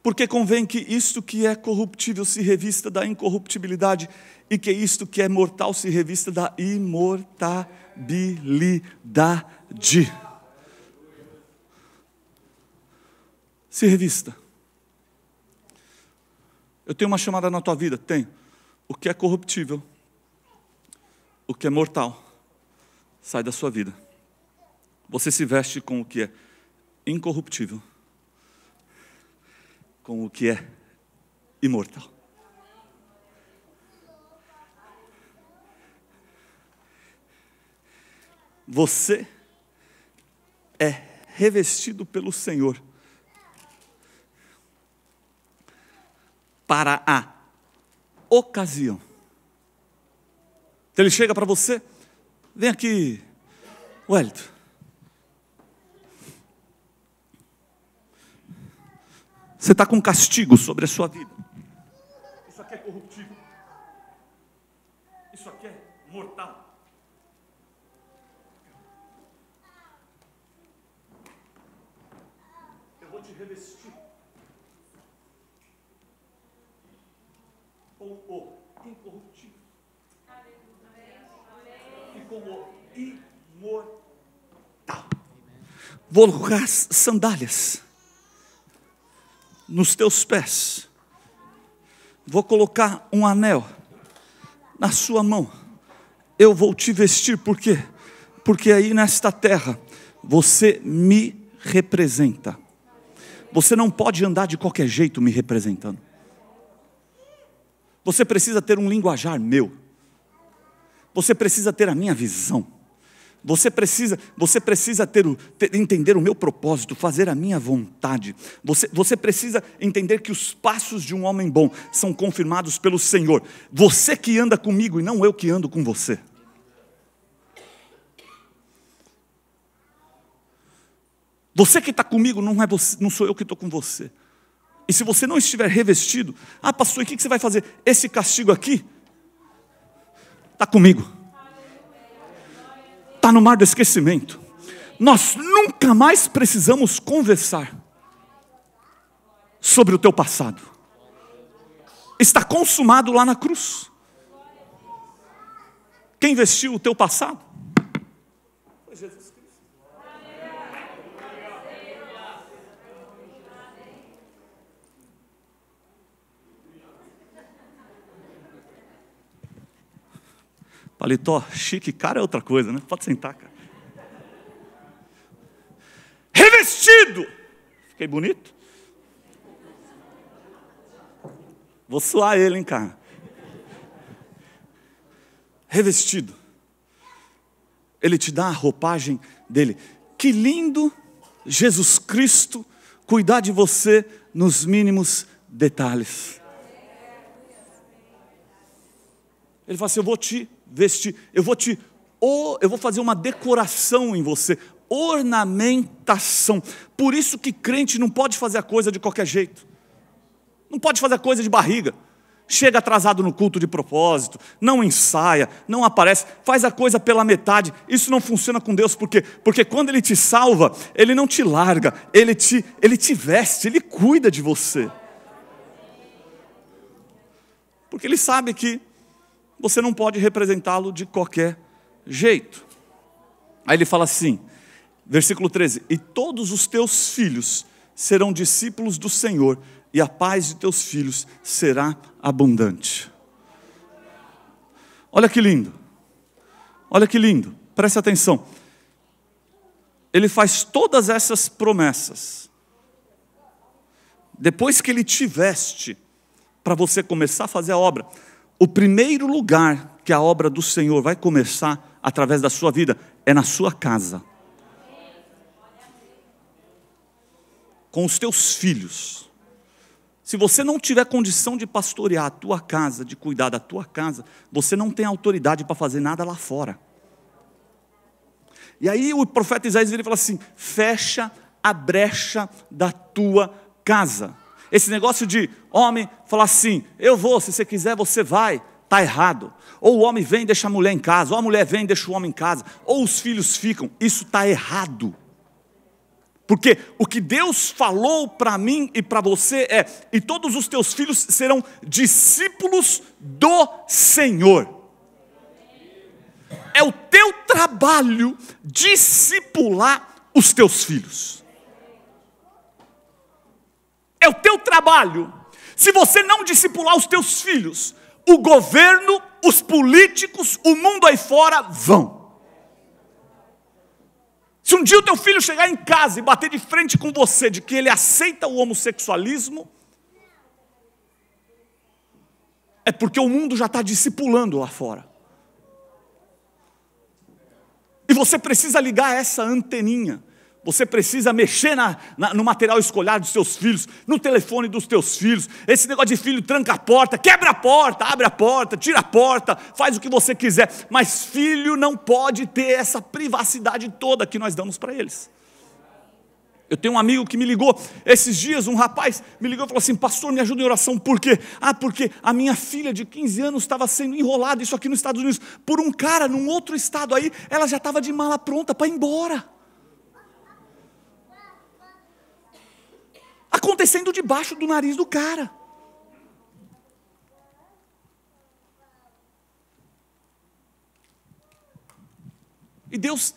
Porque convém que isto que é corruptível se revista da incorruptibilidade, e que isto que é mortal se revista da imortabilidade. Se revista. Eu tenho uma chamada na tua vida? Tenho. O que é corruptível, o que é mortal, sai da sua vida. Você se veste com o que é incorruptível, com o que é imortal. Você é revestido pelo Senhor para a ocasião. Então ele chega para você, vem aqui, Wellington. Você está com castigo sobre a sua vida. Isso aqui é corruptível. Isso aqui é mortal. vou colocar sandálias nos teus pés, vou colocar um anel na sua mão, eu vou te vestir, por quê? Porque aí nesta terra você me representa. Você não pode andar de qualquer jeito me representando. Você precisa ter um linguajar meu. Você precisa ter a minha visão. Você precisa, você precisa ter o, ter, entender o meu propósito, fazer a minha vontade. Você, você precisa entender que os passos de um homem bom são confirmados pelo Senhor. Você que anda comigo e não eu que ando com você. Você que está comigo não é você, não sou eu que estou com você. E se você não estiver revestido, ah, pastor, e o que você vai fazer? Esse castigo aqui está comigo está no mar do esquecimento. Nós nunca mais precisamos conversar sobre o teu passado. Está consumado lá na cruz. Quem vestiu o teu passado? Paletó chique, cara é outra coisa, né? Pode sentar, cara. Revestido! Fiquei bonito? Vou suar ele, hein, cara. Revestido. Ele te dá a roupagem dele. Que lindo Jesus Cristo cuidar de você nos mínimos detalhes. Ele fala assim: Eu vou te vestir, eu vou te ou eu vou fazer uma decoração em você, ornamentação. Por isso que crente não pode fazer a coisa de qualquer jeito. Não pode fazer a coisa de barriga. Chega atrasado no culto de propósito, não ensaia, não aparece, faz a coisa pela metade. Isso não funciona com Deus, por quê? Porque quando ele te salva, ele não te larga, ele te ele te veste, ele cuida de você. Porque ele sabe que você não pode representá-lo de qualquer jeito. Aí ele fala assim, versículo 13: E todos os teus filhos serão discípulos do Senhor, e a paz de teus filhos será abundante. Olha que lindo, olha que lindo, preste atenção. Ele faz todas essas promessas. Depois que ele te veste, para você começar a fazer a obra, o primeiro lugar que a obra do Senhor vai começar através da sua vida é na sua casa. Com os teus filhos. Se você não tiver condição de pastorear a tua casa, de cuidar da tua casa, você não tem autoridade para fazer nada lá fora. E aí o profeta Isaías ele fala assim: fecha a brecha da tua casa. Esse negócio de homem falar assim: eu vou, se você quiser, você vai. Está errado. Ou o homem vem e deixa a mulher em casa, ou a mulher vem e deixa o homem em casa, ou os filhos ficam. Isso está errado. Porque o que Deus falou para mim e para você é: e todos os teus filhos serão discípulos do Senhor. É o teu trabalho discipular os teus filhos é o teu trabalho. Se você não discipular os teus filhos, o governo, os políticos, o mundo aí fora vão. Se um dia o teu filho chegar em casa e bater de frente com você de que ele aceita o homossexualismo, é porque o mundo já está discipulando lá fora. E você precisa ligar essa anteninha você precisa mexer na, na, no material escolar dos seus filhos, no telefone dos teus filhos. Esse negócio de filho tranca a porta, quebra a porta, abre a porta, tira a porta, faz o que você quiser. Mas filho não pode ter essa privacidade toda que nós damos para eles. Eu tenho um amigo que me ligou esses dias, um rapaz me ligou e falou assim: Pastor, me ajuda em oração, por quê? Ah, porque a minha filha de 15 anos estava sendo enrolada, isso aqui nos Estados Unidos, por um cara num outro estado aí, ela já estava de mala pronta para ir embora. acontecendo debaixo do nariz do cara. E Deus,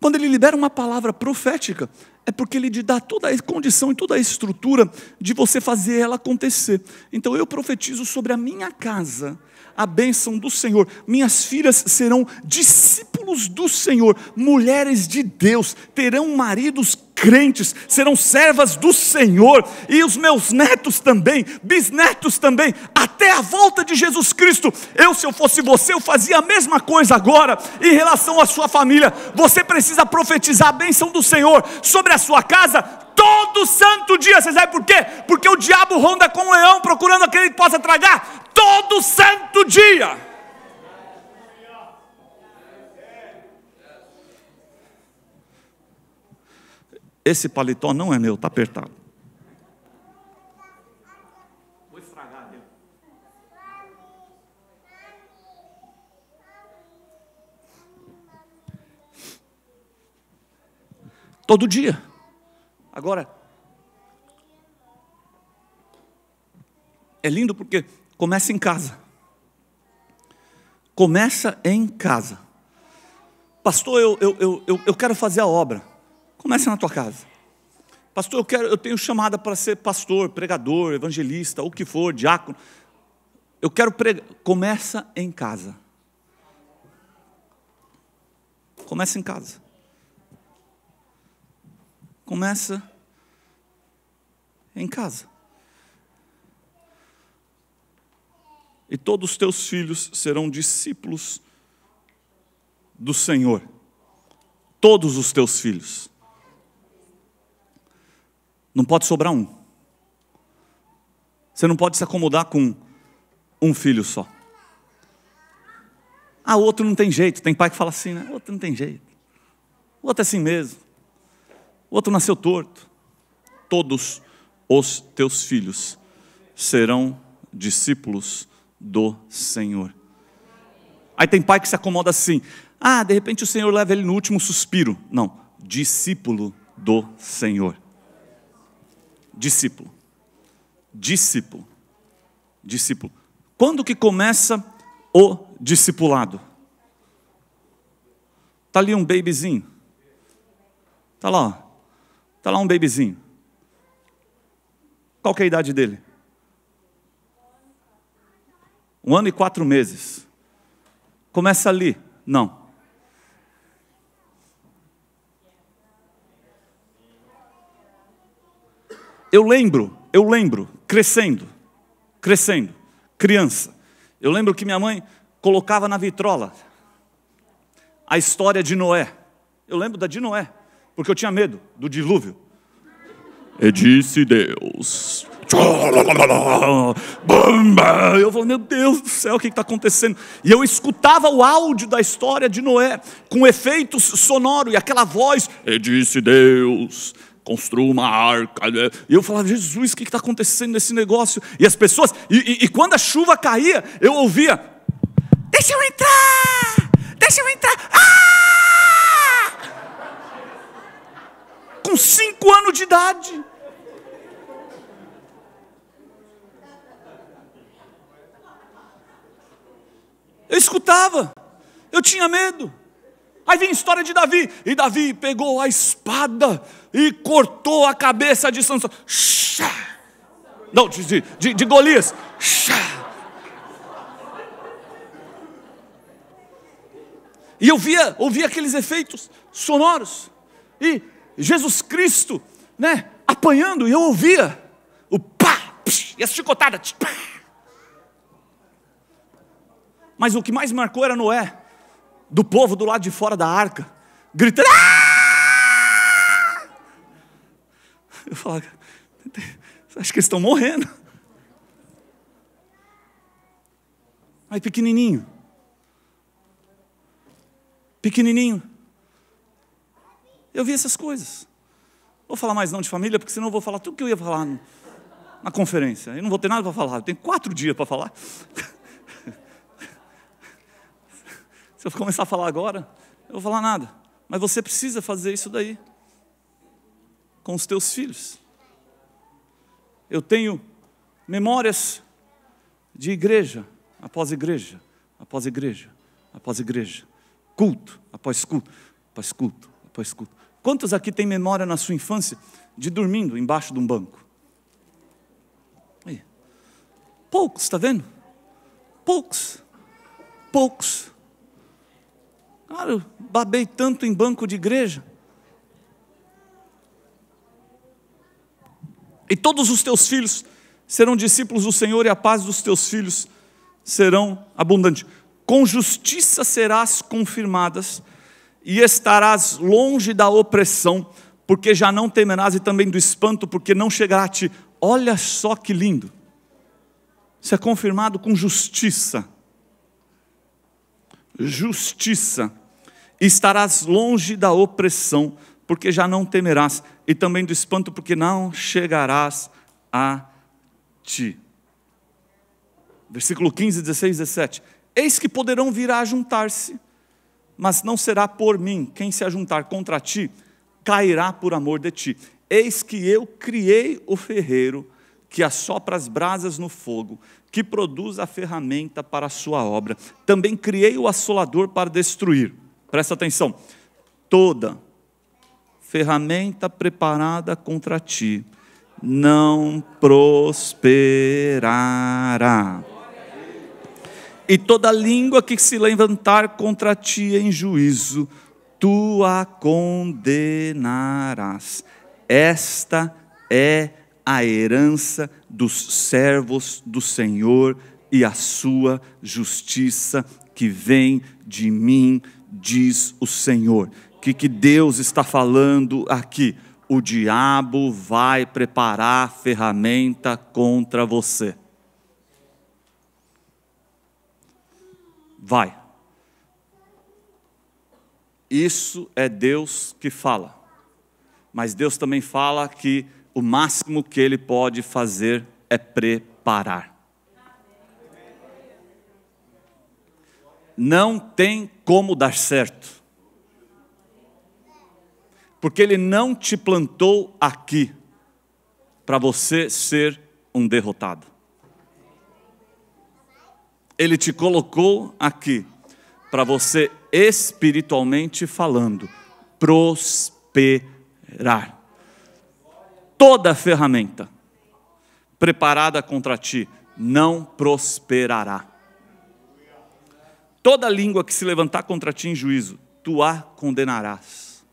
quando Ele libera uma palavra profética, é porque Ele te dá toda a condição e toda a estrutura de você fazer ela acontecer. Então eu profetizo sobre a minha casa a bênção do Senhor. Minhas filhas serão discípulos do Senhor, mulheres de Deus, terão maridos crentes serão servas do Senhor, e os meus netos também, bisnetos também, até a volta de Jesus Cristo. Eu, se eu fosse você, eu fazia a mesma coisa agora em relação à sua família. Você precisa profetizar a bênção do Senhor sobre a sua casa. Todo santo dia, você sabe por quê? Porque o diabo ronda com um leão procurando aquele que possa tragar. Todo santo dia. Esse paletó não é meu, está apertado. Vou estragar, viu? Todo dia. Agora, é lindo porque começa em casa. Começa em casa. Pastor, eu, eu, eu, eu quero fazer a obra. Começa na tua casa. Pastor, eu, quero, eu tenho chamada para ser pastor, pregador, evangelista, o que for, diácono. Eu quero pregar. Começa em casa. Começa em casa. Começa em casa. E todos os teus filhos serão discípulos do Senhor. Todos os teus filhos. Não pode sobrar um. Você não pode se acomodar com um filho só. Ah, o outro não tem jeito. Tem pai que fala assim, né? O outro não tem jeito. O outro é assim mesmo. O outro nasceu torto. Todos os teus filhos serão discípulos do Senhor. Aí tem pai que se acomoda assim. Ah, de repente o Senhor leva ele no último suspiro. Não, discípulo do Senhor. Discípulo. Discípulo. Discípulo. Quando que começa o discipulado? Está ali um babyzinho. Está lá, Está lá um babyzinho. Qual é a idade dele? Um ano e quatro meses. Começa ali. Não. Eu lembro, eu lembro, crescendo, crescendo, criança. Eu lembro que minha mãe colocava na vitrola a história de Noé. Eu lembro da de Noé, porque eu tinha medo do dilúvio. E disse Deus. Eu falei, meu Deus do céu, o que está acontecendo? E eu escutava o áudio da história de Noé, com efeitos sonoros, e aquela voz, e disse Deus construa uma arca. Né? E eu falava, Jesus, o que está acontecendo nesse negócio? E as pessoas, e, e, e quando a chuva caía, eu ouvia: Deixa eu entrar! Deixa eu entrar! Ah! Com cinco anos de idade. Eu escutava, eu tinha medo. Aí vem a história de Davi. E Davi pegou a espada e cortou a cabeça de Sansão. Xá! Não, de, de, de Golias. Xá! E eu via, ouvia aqueles efeitos sonoros. E Jesus Cristo, né, apanhando, e eu ouvia o pá, psh, e a chicotada. Tch, Mas o que mais marcou era Noé do povo do lado de fora da arca, gritando. Aaah! Eu falava, acho que eles estão morrendo. Aí pequenininho. Pequenininho. Eu vi essas coisas. Vou falar mais não de família, porque senão eu vou falar tudo que eu ia falar na conferência. Eu não vou ter nada para falar, eu tenho quatro dias para falar. Se eu começar a falar agora, eu vou falar nada. Mas você precisa fazer isso daí com os teus filhos. Eu tenho memórias de igreja após igreja, após igreja, após igreja, culto após culto, após culto, após culto. Quantos aqui têm memória na sua infância de dormindo embaixo de um banco? Poucos, está vendo? Poucos. Poucos. Claro, babei tanto em banco de igreja. E todos os teus filhos serão discípulos do Senhor, e a paz dos teus filhos serão abundante. Com justiça serás confirmadas, e estarás longe da opressão, porque já não temerás, e também do espanto, porque não chegará a ti. Olha só que lindo! Isso é confirmado com justiça. Justiça e estarás longe da opressão, porque já não temerás, e também do espanto, porque não chegarás a ti. Versículo 15, 16, 17. Eis que poderão vir a juntar-se, mas não será por mim. Quem se ajuntar contra ti, cairá por amor de ti. Eis que eu criei o ferreiro que assopra as brasas no fogo, que produz a ferramenta para a sua obra. Também criei o assolador para destruir presta atenção, toda ferramenta preparada contra ti não prosperará. E toda língua que se levantar contra ti em juízo, tu a condenarás. Esta é a herança dos servos do Senhor e a sua justiça que vem de mim, diz o Senhor. O que, que Deus está falando aqui? O diabo vai preparar ferramenta contra você. Vai. Isso é Deus que fala. Mas Deus também fala que o máximo que ele pode fazer é preparar. não tem como dar certo. Porque Ele não te plantou aqui para você ser um derrotado. Ele te colocou aqui para você, espiritualmente falando, prosperar. Toda ferramenta preparada contra ti não prosperará. Toda língua que se levantar contra ti em juízo, tu a condenarás.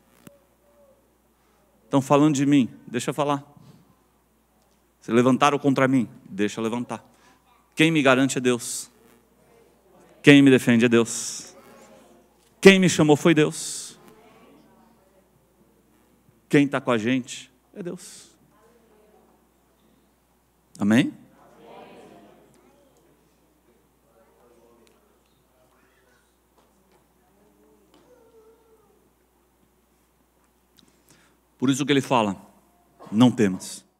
Estão falando de mim, deixa eu falar. Se levantaram contra mim, deixa eu levantar. Quem me garante é Deus. Quem me defende é Deus. Quem me chamou foi Deus. Quem está com a gente é Deus. Amém? Por isso que ele fala: não temas.